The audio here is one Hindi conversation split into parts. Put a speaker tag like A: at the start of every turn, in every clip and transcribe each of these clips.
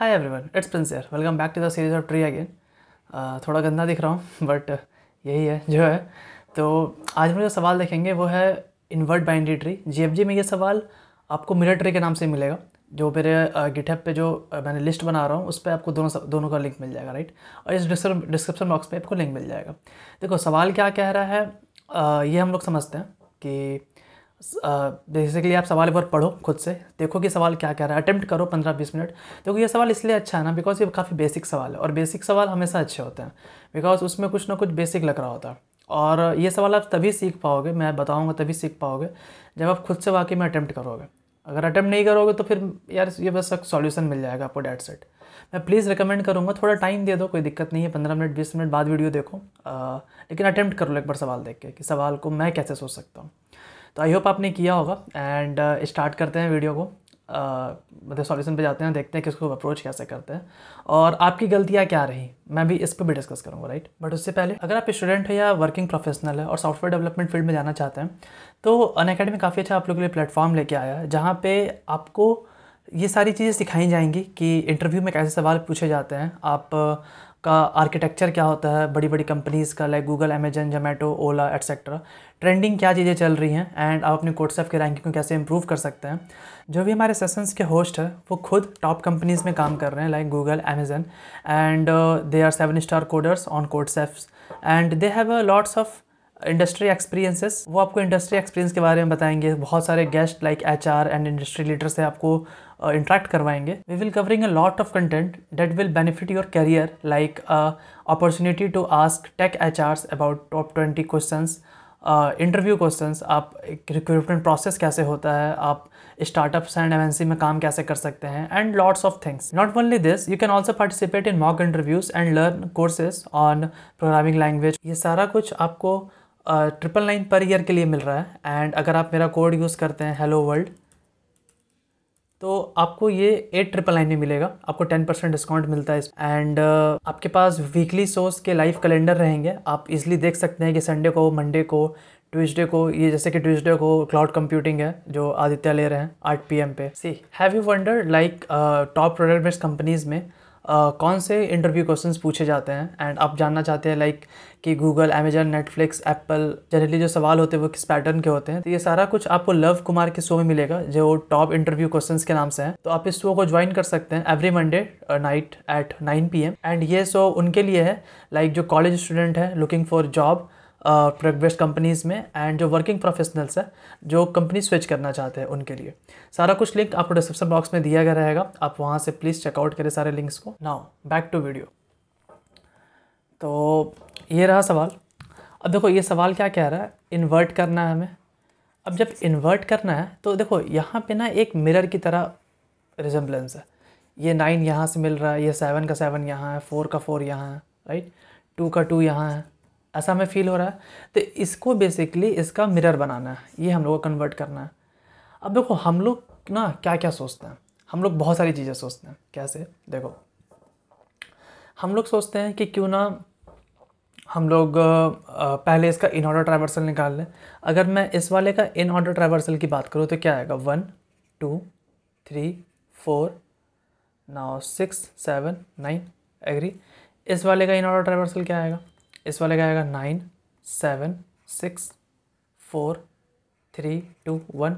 A: हाय एवरीवन इट्स प्रिंस यार welcome back to the series of tree again थोड़ा गंदा दिख रहा हूँ बट uh, यही है जो है तो आज हम जो सवाल देखेंगे वो है इन्वर्ट बाइंड्री ट्री जी में ये सवाल आपको मिरर ट्री के नाम से मिलेगा जो मेरे गिटहब uh, पे जो uh, मैंने लिस्ट बना रहा हूँ उस पर आपको दोनों दोनों का लिंक मिल जाएगा राइट और इस डिस्क्रिप्शन बॉक्स पर आपको लिंक मिल जाएगा देखो सवाल क्या कह रहा है ये हम लोग समझते हैं कि बेसिकली uh, आप सवाल एक बार पढ़ो खुद से देखो कि सवाल क्या कह रहा है अटैम्प्ट करो पंद्रह बीस मिनट देखो ये सवाल इसलिए अच्छा है ना बिकॉज ये काफ़ी बेसिक सवाल है और बेसिक सवाल हमेशा अच्छे होते हैं बिकॉज उसमें कुछ ना कुछ बेसिक लग रहा होता है और ये सवाल आप तभी सीख पाओगे मैं बताऊँगा तभी सीख पाओगे जब आप खुद से वाकई में अटैम्प्ट करोगे अगर अटैम्प्ट नहीं करोगे तो फिर यार ये बस एक सॉल्यूशन मिल जाएगा आपको डेट सेट मैं प्लीज़ रिकमेंड करूँगा थोड़ा टाइम दे दो कोई दिक्कत नहीं है पंद्रह मिनट बीस मिनट बाद वीडियो देखो आ, uh, लेकिन अटैम्प्ट कर लो एक बार सवाल देख के कि सवाल को मैं कैसे सोच सकता हूँ तो आई होप आपने किया होगा एंड स्टार्ट uh, करते हैं वीडियो को uh, मतलब सॉल्यूशन पे जाते हैं देखते हैं कि उसको अप्रोच कैसे करते हैं और आपकी गलतियाँ क्या रही मैं भी इस पर भी डिस्कस करूँगा राइट बट उससे पहले अगर आप स्टूडेंट हैं या वर्किंग प्रोफेशनल है और सॉफ्टवेयर डेवलपमेंट फील्ड में जाना चाहते हैं तो अन अकेडमी काफ़ी अच्छा आप लोगों के लिए प्लेटफॉर्म लेके आया है जहाँ पर आपको ये सारी चीज़ें सिखाई जाएंगी कि इंटरव्यू में कैसे सवाल पूछे जाते हैं आप का आर्किटेक्चर क्या होता है बड़ी बड़ी कंपनीज़ का like Google Amazon Zomato Ola etcetera trending क्या चीज़ें चल रही हैं एंड आप अपने कोर्सेफ के रैंकिंग को कैसे इंप्रूव कर सकते हैं जो भी हमारे सेशंस के होस्ट हैं वो खुद टॉप कंपनीज़ में काम कर रहे हैं like Google Amazon and they are seven star coders on courts and they have a lots of industry experiences वो आपको इंडस्ट्री एक्सपीरियंस के बारे में बताएंगे बहुत सारे guest like H R and industry leader से आपको इंट्रैक्ट uh, करवाएंगे we will covering a lot of content that will benefit your career like opportunity to ask tech H R about top twenty question interview question आप रिक्रूटमेंट प्रोसेस कैसे होता है आप स्टार्टअप्स एंड एम में काम कैसे कर सकते हैं and lots of things not only this you can also participate in mock interviews and learn courses on programming language ये सारा कुछ आपको ट्रिपल नाइन पर ईयर के लिए मिल रहा है एंड अगर आप मेरा कोड यूज़ करते हैं हेलो वर्ल्ड तो आपको ये एट ट्रिपल नाइन में मिलेगा आपको टेन परसेंट डिस्काउंट मिलता है इस एंड uh, आपके पास वीकली सोर्स के लाइव कैलेंडर रहेंगे आप इजली देख सकते हैं कि संडे को मंडे को ट्यूजडे को ये जैसे कि ट्यूजडे को क्लाउड कंप्यूटिंग है जो आदित्य ले रहे हैं आठ पी पे see have you wonder like top product best companies में Uh, कौन से इंटरव्यू क्वेश्चंस पूछे जाते हैं एंड आप जानना चाहते हैं लाइक like, कि Google Amazon Netflix Apple generally जो सवाल होते हैं वो किस पैटर्न के होते हैं तो ये सारा कुछ आपको लव कुमार के शो में मिलेगा जो टॉप इंटरव्यू क्वेश्चन के नाम से है तो आप इस शो को ज्वाइन कर सकते हैं every Monday night at nine P and ये शो उनके लिए है लाइक like, जो कॉलेज स्टूडेंट है looking for job product based companies में एंड जो वर्किंग प्रोफेशनल्स हैं जो कंपनी स्विच करना चाहते हैं उनके लिए सारा कुछ लिंक आपको डिस्क्रिप्शन बॉक्स में दिया गया रहेगा आप वहाँ से प्लीज़ चेकआउट करें सारे लिंक्स को नाउ बैक टू वीडियो तो ये रहा सवाल अब देखो ये सवाल क्या कह रहा है इन्वर्ट करना है हमें अब जब इन्वर्ट करना है तो देखो यहाँ पे ना एक मिरर की तरह रिजम्बलेंस है ये नाइन यहाँ से मिल रहा है ये सेवन का सेवन यहाँ है फोर का फोर यहाँ है राइट टू का टू यहाँ है ऐसा हमें फील हो रहा है तो इसको बेसिकली इसका मिरर बनाना है ये हम लोग को कन्वर्ट करना है अब देखो हम लोग ना क्या क्या सोचते हैं हम लोग बहुत सारी चीज़ें सोचते हैं कैसे देखो हम लोग सोचते हैं कि क्यों ना हम लोग पहले इसका इन ऑर्डर ट्राइवर्सल निकाल लें अगर मैं इस वाले का इन ऑर्डर ट्राइवर्सल की बात करूँ तो क्या आएगा one two three four now six seven nine agree इस वाले का इन ऑर्डर ट्राइवर्सल क्या आएगा इस वाले का आएगा nine seven six four three two one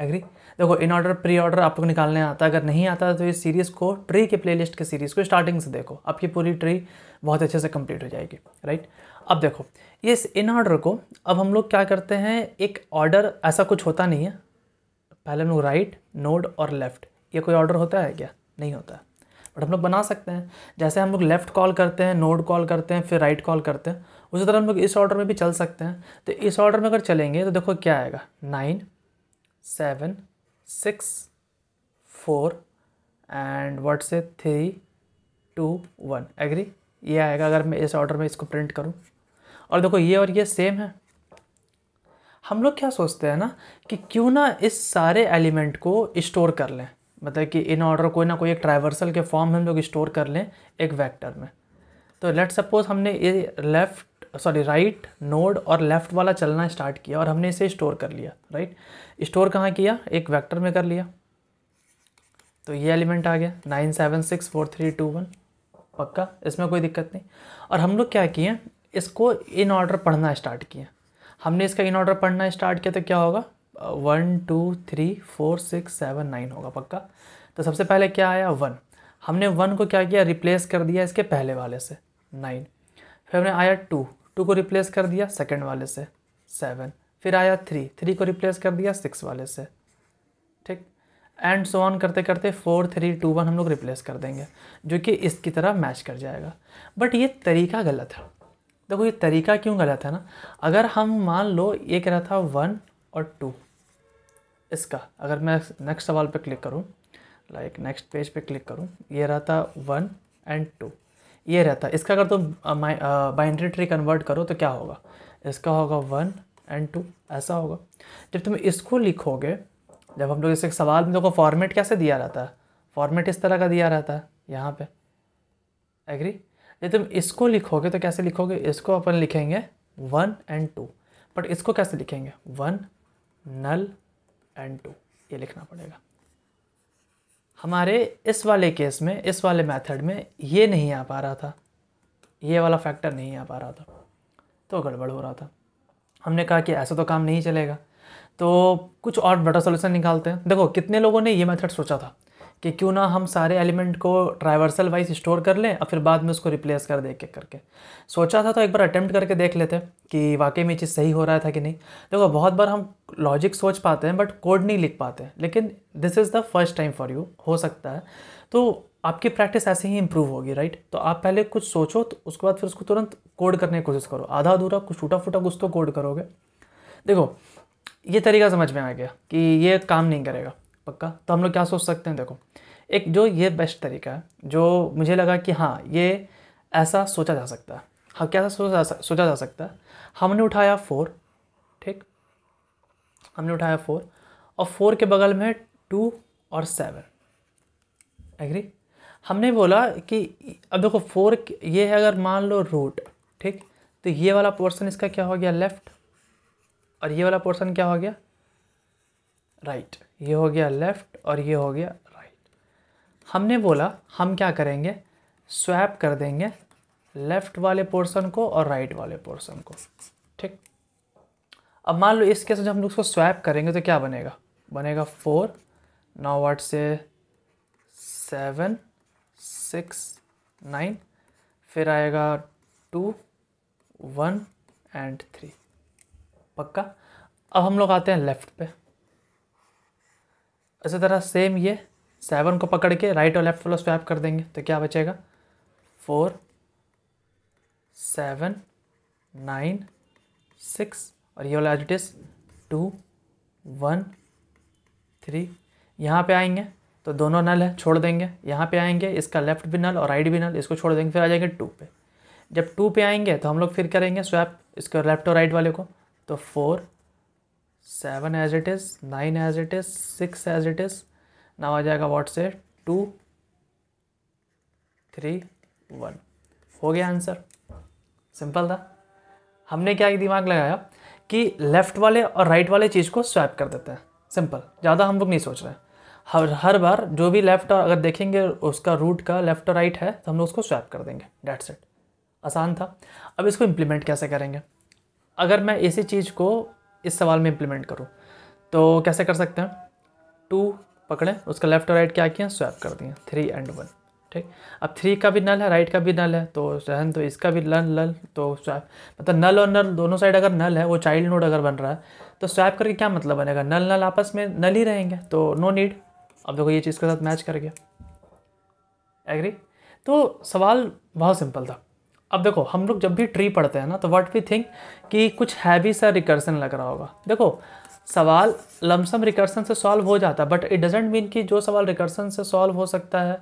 A: agree देखो इन ऑर्डर प्री ऑर्डर आपको निकालने आता अगर नहीं आता तो इस सीरीज़ को ट्री के प्लेलिस्ट के सीरीज़ को स्टार्टिंग से देखो आपकी पूरी ट्री बहुत अच्छे से कंप्लीट हो जाएगी राइट अब देखो ये इस इन ऑर्डर को अब हम लोग क्या करते हैं एक ऑर्डर ऐसा कुछ होता नहीं है पहले हम लोग राइट नोड और लेफ़्ट ये कोई ऑर्डर होता है क्या नहीं होता है बट हम लोग बना सकते हैं जैसे हम लोग लेफ़्ट कॉल करते हैं नोड कॉल करते हैं फिर राइट कॉल करते हैं उसी तरह हम लोग इस ऑर्डर में भी चल सकते हैं तो इस ऑर्डर में अगर चलेंगे तो देखो क्या आएगा nine seven six four and what से थ्री टू वन एग्री ये आएगा अगर मैं इस ऑर्डर में इसको प्रिंट करूँ और देखो ये और ये सेम है हम लोग क्या सोचते हैं ना कि क्यों ना इस सारे एलिमेंट को स्टोर कर लें मतलब कि इन ऑर्डर कोई ना कोई एक ट्राइवर्सल के फॉर्म हम लोग स्टोर कर लें एक वेक्टर में तो लेट सपोज हमने ये लेफ़्ट सॉरी राइट नोड और लेफ़्ट वाला चलना स्टार्ट किया और हमने इसे स्टोर कर लिया राइट स्टोर कहाँ किया एक वेक्टर में कर लिया तो ये एलिमेंट आ गया nine seven six four three two one पक्का इसमें कोई दिक्कत नहीं और हम लोग क्या किए इसको इन ऑर्डर पढ़ना स्टार्ट किए हमने इसका इन ऑर्डर पढ़ना स्टार्ट किया तो क्या होगा one two three four six seven nine होगा पक्का तो सबसे पहले क्या आया वन हमने वन को क्या किया रिप्लेस कर दिया इसके पहले वाले से नाइन फिर हमने आया टू टू को रिप्लेस कर दिया सेकेंड वाले से सेवन फिर आया थ्री थ्री को रिप्लेस कर दिया सिक्स वाले से ठीक एंड सो ऑन करते करते फोर थ्री टू वन हम लोग रिप्लेस कर देंगे जो कि इसकी तरह मैच कर जाएगा बट ये तरीका गलत है देखो ये तरीका क्यों गलत है ना अगर हम मान लो ये कह रहा था वन और टू इसका अगर मैं नेक्स्ट सवाल पे क्लिक करूँ लाइक नेक्स्ट पेज पे क्लिक करूँ ये रहता वन एंड टू ये रहता इसका अगर तुम बाइंड्री ट्री कन्वर्ट करो तो क्या होगा इसका होगा वन एंड टू ऐसा होगा जब तुम इसको लिखोगे जब हम लोग इसे सवाल में लोगों फॉर्मेट कैसे दिया रहता है फॉर्मेट इस तरह का दिया रहता है यहाँ पे एग्री जब तुम इसको लिखोगे तो कैसे लिखोगे इसको अपन लिखेंगे वन एंड टू बट इसको कैसे लिखेंगे वन नल एंड टू ये लिखना पड़ेगा हमारे इस वाले केस में इस वाले मेथड में ये नहीं आ पा रहा था ये वाला फैक्टर नहीं आ पा रहा था तो गड़बड़ हो रहा था हमने कहा कि ऐसा तो काम नहीं चलेगा तो कुछ और बेटर सोल्यूशन निकालते हैं देखो कितने लोगों ने ये मेथड सोचा था कि क्यों ना हम सारे एलिमेंट को ट्राइवर्सल वाइज स्टोर कर लें और फिर बाद में उसको रिप्लेस कर दे एक करके सोचा था तो एक बार अटैम्प्ट करके देख लेते कि वाकई में ये चीज़ सही हो रहा था कि नहीं देखो बहुत बार हम लॉजिक सोच पाते हैं बट कोड नहीं लिख पाते लेकिन this is the first time for you हो सकता है तो आपकी प्रैक्टिस ऐसे ही इंप्रूव होगी राइट तो आप पहले कुछ सोचो तो उसके बाद फिर उसको तुरंत कोड करने की कोशिश करो आधा अधूरा कुछ टूटा फूटा कुछ तो कोड करोगे देखो ये तरीका समझ में आ गया कि ये काम नहीं करेगा पक्का तो हम लोग क्या सोच सकते हैं देखो एक जो ये बेस्ट तरीका है जो मुझे लगा कि हाँ ये ऐसा सोचा जा सकता है हाँ क्या सोचा जा सोचा जा सकता है हमने उठाया फोर ठीक हमने उठाया फोर और फोर के बगल में टू और सेवन एग्री हमने बोला कि अब देखो फोर ये है अगर मान लो रूट ठीक तो ये वाला पोर्शन इसका क्या हो गया लेफ्ट और ये वाला पोर्शन क्या हो गया राइट right. ये हो गया लेफ़्ट और ये हो गया राइट हमने बोला हम क्या करेंगे स्वैप कर देंगे लेफ़्ट वाले पोर्शन को और राइट वाले पोर्शन को ठीक अब मान लो इस केस में जब हम लोग उसको स्वैप करेंगे तो क्या बनेगा बनेगा फोर नौ वाट से सेवन सिक्स नाइन फिर आएगा टू वन एंड थ्री पक्का अब हम लोग आते हैं लेफ़्ट पे इसी तरह सेम ये सेवन को पकड़ के राइट और लेफ्ट फ्लोर स्वैप कर देंगे तो क्या बचेगा फोर सेवन नाइन सिक्स और ये वाला as it two one three यहाँ पे आएंगे तो दोनों नल है छोड़ देंगे यहाँ पे आएंगे इसका लेफ्ट भी नल और राइट भी नल इसको छोड़ देंगे फिर आ जाएंगे टू पे जब टू पे आएंगे तो हम लोग फिर करेंगे स्वैप इसके लेफ्ट और राइट वाले को तो four seven as it is nine as it is six as it is now आ जाएगा व्हाट से टू थ्री वन हो गया आंसर सिंपल था हमने क्या दिमाग लगाया कि लेफ़्ट वाले और राइट वाले चीज़ को स्वैप कर देते हैं सिंपल ज़्यादा हम लोग नहीं सोच रहे हैं हर हर बार जो भी लेफ़्ट अगर देखेंगे उसका रूट का लेफ़्ट और राइट है तो हम लोग उसको स्वैप कर देंगे डेट सेट आसान था अब इसको इम्प्लीमेंट कैसे करेंगे अगर मैं इसी चीज़ को इस सवाल में इम्प्लीमेंट करो तो कैसे कर सकते हैं टू पकड़ें उसका लेफ्ट और राइट क्या किया स्वैप कर दिए थ्री एंड वन ठीक अब थ्री का भी नल है राइट का भी नल है तो रहन तो इसका भी नल नल तो स्वैप मतलब नल और नल दोनों साइड अगर नल है वो चाइल्ड नोड अगर बन रहा है तो स्वैप करके क्या मतलब बनेगा नल नल आपस में नल ही रहेंगे तो नो नीड अब देखो ये चीज़ के साथ मैच कर गया एग्री तो सवाल बहुत सिंपल था अब देखो हम लोग जब भी ट्री पढ़ते हैं ना तो वट वी थिंक कि कुछ हैवी सा रिकर्सन लग रहा होगा देखो सवाल लमसम रिकर्सन से सॉल्व हो जाता है बट इट डजेंट मीन कि जो सवाल रिकर्सन से सॉल्व हो सकता है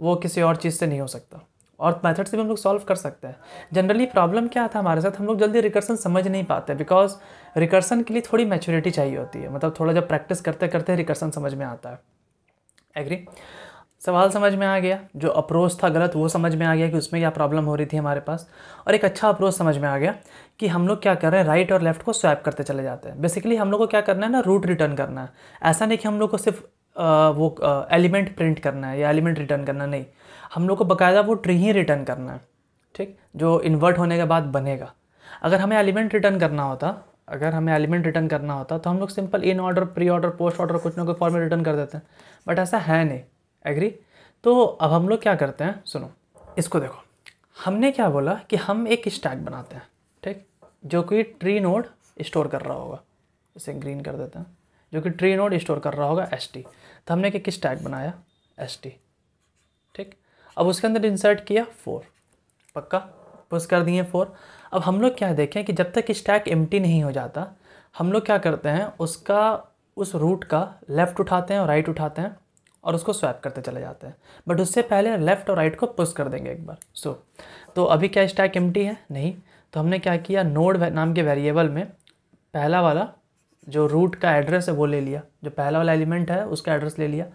A: वो किसी और चीज़ से नहीं हो सकता और मेथड से भी हम लोग सॉल्व कर सकते हैं जनरली प्रॉब्लम क्या था हमारे साथ हम लोग जल्दी रिकर्सन समझ नहीं पाते बिकॉज रिकर्सन के लिए थोड़ी मैच्योरिटी चाहिए होती है मतलब थोड़ा जब प्रैक्टिस करते करते रिकर्सन समझ में आता है एग्री सवाल समझ में आ गया जो अप्रोच था गलत वो समझ में आ गया कि उसमें क्या प्रॉब्लम हो रही थी हमारे पास और एक अच्छा अप्रोच समझ में आ गया कि हम लोग क्या कर रहे हैं राइट और लेफ्ट को स्वैप करते चले जाते हैं बेसिकली हम लोग को क्या करना है ना रूट रिटर्न करना है ऐसा नहीं कि हम लोग को सिर्फ वो एलिमेंट प्रिंट करना है या एलिमेंट रिटर्न करना नहीं हम लोग को बाकायदा वो ट्री ही रिटर्न करना है ठीक जो इन्वर्ट होने के बाद बनेगा अगर हमें एलिमेंट रिटर्न करना होता अगर हमें एलिमेंट रिटर्न करना होता तो हम लोग simple in order pre order post order कुछ ना कुछ फॉर्म में रिटर्न कर देते हैं बट ऐसा है नहीं एग्री तो अब हम लोग क्या करते हैं सुनो इसको देखो हमने क्या बोला कि हम एक स्टैक बनाते हैं ठीक जो कि ट्री नोड स्टोर कर रहा होगा इसे ग्रीन कर देते हैं जो कि ट्री नोड स्टोर कर रहा होगा एस तो हमने एक स्टैक बनाया एस ठीक अब उसके अंदर इंसर्ट किया फोर पक्का पुश कर दिए फोर अब हम लोग क्या देखें कि जब तक स्टैक टी नहीं हो जाता हम लोग क्या करते हैं उसका उस रूट का लेफ़्ट उठाते हैं और राइट उठाते हैं और उसको स्वैप करते चले जाते हैं बट उससे पहले लेफ़्ट और राइट को पुश कर देंगे एक बार सो so, तो अभी क्या स्टैक एमटी है नहीं तो हमने क्या किया नोड नाम के वेरिएबल में पहला वाला जो रूट का एड्रेस है वो ले लिया जो पहला वाला एलिमेंट है उसका एड्रेस ले लिया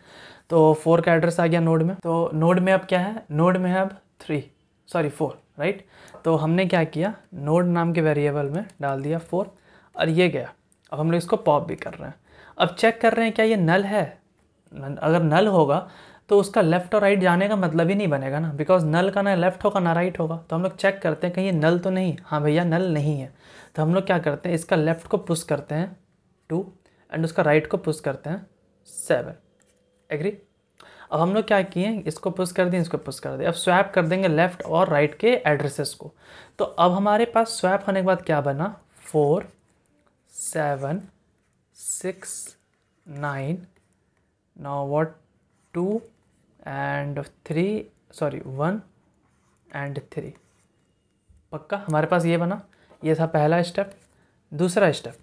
A: तो फोर का एड्रेस आ गया नोड में तो नोड में अब क्या है नोड में है अब थ्री सॉरी फोर राइट तो हमने क्या किया नोड नाम के वेरिएबल में डाल दिया फोर और ये गया अब हम लोग इसको पॉप भी कर रहे हैं अब चेक कर रहे हैं क्या ये नल है अगर नल होगा तो उसका लेफ़्ट और राइट जाने का मतलब ही नहीं बनेगा ना बिकॉज नल का ना लेफ़्ट होगा ना राइट होगा तो हम लोग चेक करते हैं कहीं नल तो नहीं हाँ भैया नल नहीं है तो हम लोग क्या करते हैं इसका लेफ़्ट को पुश करते हैं टू एंड उसका राइट को पुश करते हैं सेवन एग्री अब हम लोग क्या किए इसको पुश कर दिए इसको पुश कर दिए अब स्वैप कर देंगे लेफ़्ट और राइट के एड्रेसेस को तो अब हमारे पास स्वैप होने के बाद क्या बना four seven six nine now what 2 and three sorry one and three पक्का हमारे पास ये बना ये था पहला स्टेप दूसरा स्टेप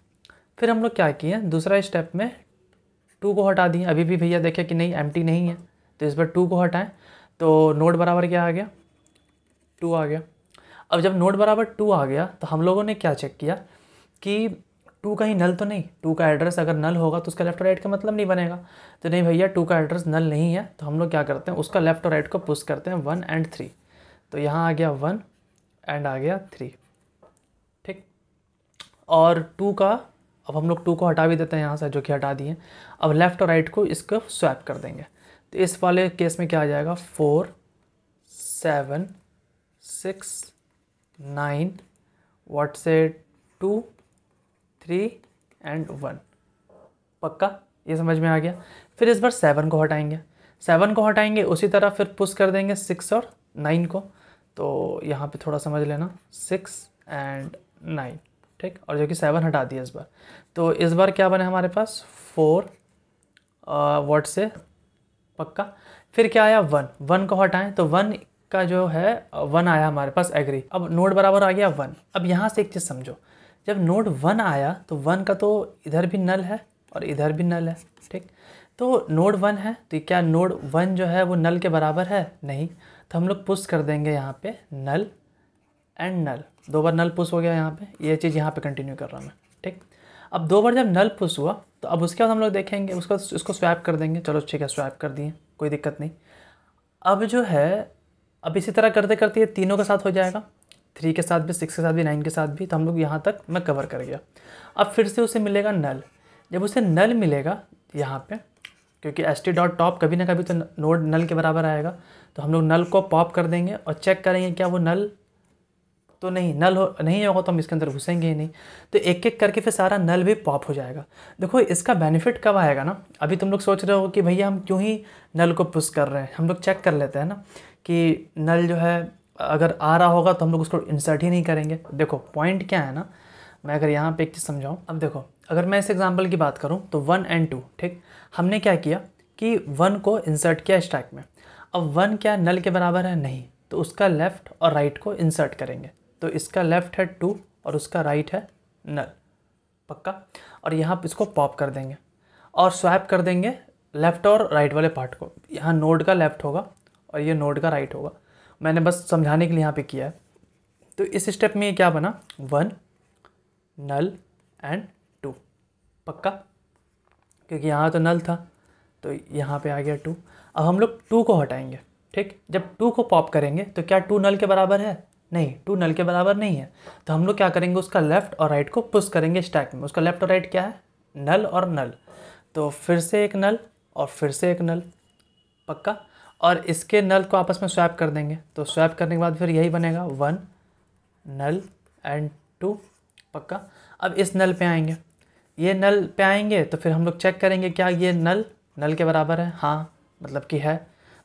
A: फिर हम लोग क्या किए दूसरा स्टेप में टू को हटा दिए अभी भी भैया देखे कि नहीं एम नहीं है तो इस बार टू को हटाएं तो नोट बराबर क्या आ गया टू आ गया अब जब नोट बराबर टू आ गया तो हम लोगों ने क्या चेक किया कि टू का ही नल तो नहीं टू का एड्रेस अगर नल होगा तो उसका लेफ्ट और राइट का मतलब नहीं बनेगा तो नहीं भैया टू का एड्रेस नल नहीं है तो हम लोग क्या करते हैं उसका लेफ्ट और राइट को पुश करते हैं वन एंड थ्री तो यहाँ आ गया वन एंड आ गया थ्री ठीक और टू का अब हम लोग टू को हटा भी देते हैं यहाँ से जो कि हटा दिए अब लेफ़्ट और राइट को इसको स्वैप कर देंगे तो इस वाले केस में क्या आ जाएगा four seven six nine what से टू थ्री एंड वन पक्का ये समझ में आ गया फिर इस बार सेवन को हटाएंगे सेवन को हटाएंगे उसी तरह फिर पुश कर देंगे सिक्स और नाइन को तो यहाँ पे थोड़ा समझ लेना सिक्स एंड नाइन ठीक और जो कि सेवन हटा दिया इस बार तो इस बार क्या बने हमारे पास फोर वर्ड से पक्का फिर क्या आया वन वन को हटाएं तो वन का जो है वन आया हमारे पास एग्री अब नोट बराबर आ गया वन अब यहाँ से एक चीज़ समझो जब नोड वन आया तो वन का तो इधर भी नल है और इधर भी नल है ठीक तो नोड वन है तो क्या नोड वन जो है वो नल के बराबर है नहीं तो हम लोग पुश कर देंगे यहाँ पे नल एंड नल दो बार नल पुश हो गया यहाँ पे ये यह चीज़ यहाँ पे कंटिन्यू कर रहा हूँ मैं ठीक अब दो बार जब नल पुश हुआ तो अब उसके बाद हम लोग देखेंगे उसका उसको स्वैप कर देंगे चलो ठीक है स्वैप कर दिए कोई दिक्कत नहीं अब जो है अब इसी तरह करते करते ये तीनों के साथ हो जाएगा थ्री के साथ भी सिक्स के साथ भी नाइन के साथ भी तो हम लोग यहाँ तक मैं कवर कर गया अब फिर से उसे मिलेगा नल जब उसे नल मिलेगा यहाँ पे क्योंकि एस टी डॉट टॉप कभी ना कभी तो नोड नल के बराबर आएगा तो हम लोग नल को पॉप कर देंगे और चेक करेंगे क्या वो नल तो नहीं नल हो नहीं होगा तो हम इसके अंदर घुसेंगे ही नहीं तो एक एक करके फिर सारा नल भी पॉप हो जाएगा देखो इसका बेनिफिट कब आएगा ना अभी तुम लोग सोच रहे हो कि भैया हम क्यों ही नल को पुश कर रहे हैं हम लोग चेक कर लेते हैं ना कि नल जो है अगर आ रहा होगा तो हम लोग उसको इंसर्ट ही नहीं करेंगे देखो पॉइंट क्या है ना मैं अगर यहाँ पे एक चीज़ समझाऊँ अब देखो अगर मैं इस एग्जाम्पल की बात करूँ तो वन एंड टू ठीक हमने क्या किया कि वन को इंसर्ट किया स्टैक में अब वन क्या नल के बराबर है नहीं तो उसका लेफ़्ट और राइट को इंसर्ट करेंगे तो इसका लेफ़्ट है टू और उसका राइट है नल पक्का और यहाँ इसको पॉप कर देंगे और स्वैप कर देंगे लेफ़्ट और राइट वाले पार्ट को यहाँ नोड का लेफ़्ट होगा और ये नोड का राइट होगा मैंने बस समझाने के लिए यहाँ पे किया है तो इस स्टेप में ये क्या बना वन नल एंड टू पक्का क्योंकि यहाँ तो नल था तो यहाँ पे आ गया टू अब हम लोग टू को हटाएंगे ठीक जब टू को पॉप करेंगे तो क्या टू नल के बराबर है नहीं टू नल के बराबर नहीं है तो हम लोग क्या करेंगे उसका लेफ़्ट और राइट को पुश करेंगे स्टैक में उसका लेफ़्ट और राइट क्या है नल और नल तो फिर से एक नल और फिर से एक नल पक्का और इसके नल को आपस में स्वैप कर देंगे तो स्वैप करने के बाद फिर यही बनेगा वन नल एंड टू पक्का अब इस नल पे आएंगे ये नल पे आएंगे तो फिर हम लोग चेक करेंगे क्या ये नल नल के बराबर है हाँ मतलब कि है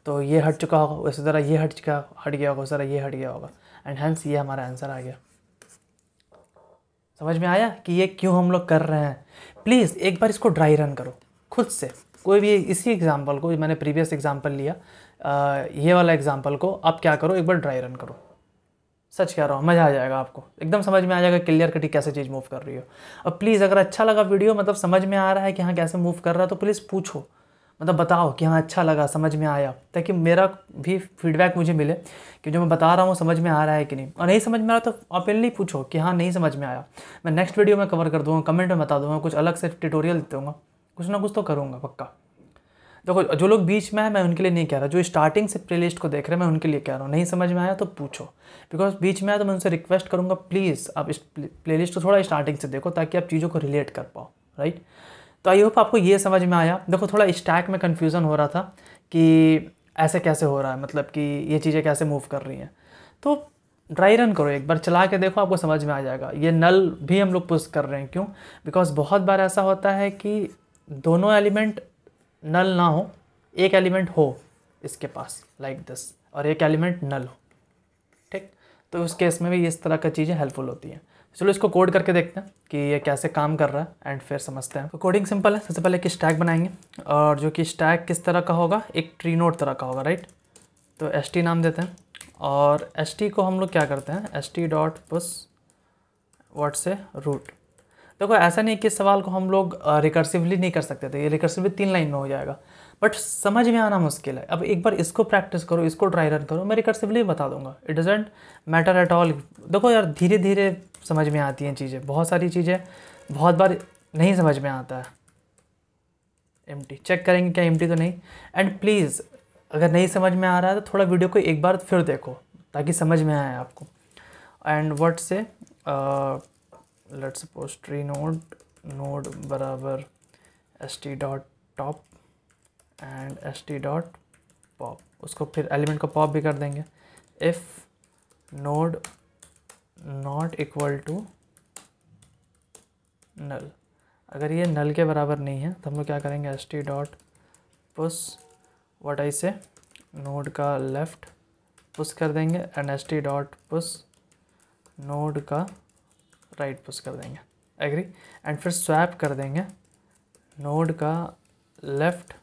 A: तो ये हट चुका होगा उसी तरह ये हट चुका हट गया होगा उस तरह ये हट गया होगा एंड हैंस ये हमारा आंसर आ गया समझ में आया कि ये क्यों हम लोग कर रहे हैं प्लीज़ एक बार इसको ड्राई रन करो खुद से कोई भी इसी एग्ज़ाम्पल को मैंने प्रीवियस एग्ज़ाम्पल लिया ये वाला एग्जाम्पल को आप क्या करो एक बार ड्राई रन करो सच कह रहा हूँ मज़ा आ जाएगा आपको एकदम समझ में आ जाएगा क्लियर कटी कैसे चीज़ मूव कर रही हो अब प्लीज़ अगर अच्छा लगा वीडियो मतलब समझ में आ रहा है कि हाँ कैसे मूव कर रहा है तो प्लीज़ पूछो मतलब बताओ कि हाँ अच्छा लगा समझ में आया ताकि मेरा भी फीडबैक मुझे मिले कि जो मैं बता रहा हूँ समझ में आ रहा है कि नहीं और नहीं समझ में आ रहा तो ओपनली पूछो कि हाँ नहीं समझ में आया मैं नेक्स्ट वीडियो में कवर कर दूँगा कमेंट में बता दूँगा कुछ अलग से ट्यूटोरियल दूंगा कुछ ना कुछ तो करूँगा पक्का देखो जो लोग बीच में है मैं उनके लिए नहीं कह रहा जो स्टार्टिंग से प्ले लिस्ट को देख रहे हैं मैं उनके लिए कह रहा हूँ नहीं समझ में आया तो पूछो बिकॉज बीच में आया तो मैं उनसे रिक्वेस्ट करूँगा प्लीज़ आप इस प्ले लिस्ट को थोड़ा स्टार्टिंग से देखो ताकि आप चीज़ों को रिलेट कर पाओ राइट तो आई होप आपको ये समझ में आया देखो थोड़ा स्टैक में कन्फ्यूज़न हो रहा था कि ऐसे कैसे हो रहा है मतलब कि ये चीज़ें कैसे मूव कर रही हैं तो ड्राई रन करो एक बार चला के देखो आपको समझ में आ जाएगा ये नल भी हम लोग पुश कर रहे हैं क्यों बिकॉज बहुत बार ऐसा होता है कि दोनों एलिमेंट नल ना हो एक एलिमेंट हो इसके पास लाइक दिस और एक एलिमेंट नल हो ठीक तो उस केस में भी इस तरह की चीज़ें हेल्पफुल होती हैं चलो इसको कोड करके देखते हैं कि ये कैसे काम कर रहा है एंड फिर समझते हैं तो कोडिंग सिंपल है सबसे पहले एक स्टैक बनाएंगे और जो कि स्टैक किस तरह का होगा एक ट्री नोट तरह का होगा राइट तो एस नाम देते हैं और एस को हम लोग क्या करते हैं S T dot push what से रूट देखो ऐसा नहीं कि सवाल को हम लोग रिकर्सिवली नहीं कर सकते थे ये रिकर्सिवली तीन लाइन में हो जाएगा बट समझ में आना मुश्किल है अब एक बार इसको प्रैक्टिस करो इसको ट्राई रन करो मैं रिकर्सिवली बता दूंगा it doesn't matter at all देखो यार धीरे धीरे समझ में आती हैं चीज़ें बहुत सारी चीज़ें बहुत बार नहीं समझ में आता है एम चेक करेंगे क्या एम तो नहीं एंड प्लीज़ अगर नहीं समझ में आ रहा है तो थोड़ा वीडियो को एक बार फिर देखो ताकि समझ में आए आपको एंड वट से let's suppose tree node node बराबर dot top and S T dot pop उसको फिर एलिमेंट को पॉप भी कर देंगे if node not equal to null अगर ये नल के बराबर नहीं है तो हम लोग क्या करेंगे S T dot push what I से नोड का लेफ़्ट पुस कर देंगे and S T dot push node का राइट पुश कर देंगे एग्री एंड फिर स्वैप कर देंगे नोड का लेफ़्ट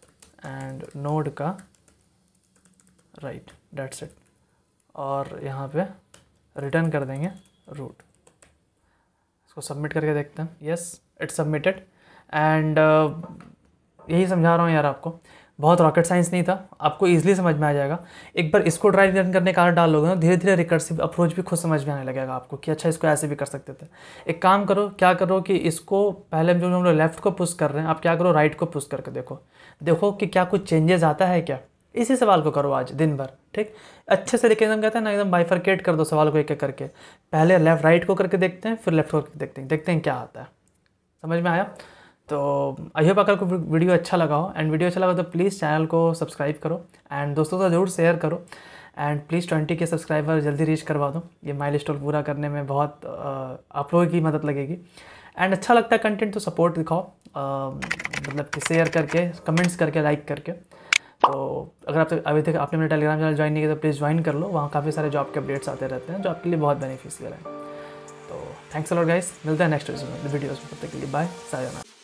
A: एंड नोड का राइट डेट्स इट और यहाँ पे रिटर्न कर देंगे रूट इसको सबमिट करके देखते हैं यस इट्स सबमिटेड एंड यही समझा रहा हूँ यार आपको बहुत रॉकेट साइंस नहीं था आपको ईजिली समझ में आ जाएगा एक बार इसको ड्राइव रन करने का डाल लोगे ना धीरे धीरे रिकर्सिव अप्रोच भी खुद समझ में आने लगेगा आपको कि अच्छा इसको ऐसे भी कर सकते थे एक काम करो क्या करो कि इसको पहले जो हम लोग लेफ्ट को पुश कर रहे हैं आप क्या करो राइट को पुश करके देखो देखो कि क्या कुछ चेंजेस आता है क्या इसी सवाल को करो आज दिन भर ठीक अच्छे से लेकिन एकदम कहते हैं ना एकदम बाइफरकेट कर दो सवाल को एक एक करके पहले लेफ्ट राइट को करके देखते हैं फिर लेफ्ट को करके देखते हैं देखते हैं क्या आता है समझ में आया तो आई होप अगर को वीडियो अच्छा लगा हो एंड वीडियो अच्छा लगा तो प्लीज़ चैनल को सब्सक्राइब करो एंड दोस्तों का ज़रूर शेयर करो एंड प्लीज़ ट्वेंटी के सब्सक्राइबर जल्दी रीच करवा दो ये माइल स्टोर पूरा करने में बहुत आप लोगों की मदद लगेगी एंड अच्छा लगता है कंटेंट तो सपोर्ट दिखाओ मतलब कि शेयर करके कमेंट्स करके लाइक करके तो अगर आप तो अभी तक आपने मेरे टेलीग्राम चैनल ज्वाइन नहीं किया तो प्लीज़ ज्वाइन कर लो वहाँ काफ़ी सारे जॉब के अपडेट्स आते रहते हैं जो आपके लिए बहुत बेनिफिशियल है तो थैंक्स अलॉट गाइस मिलते हैं नेक्स्ट वीडियोज़ में तब तक के लिए बाय सारे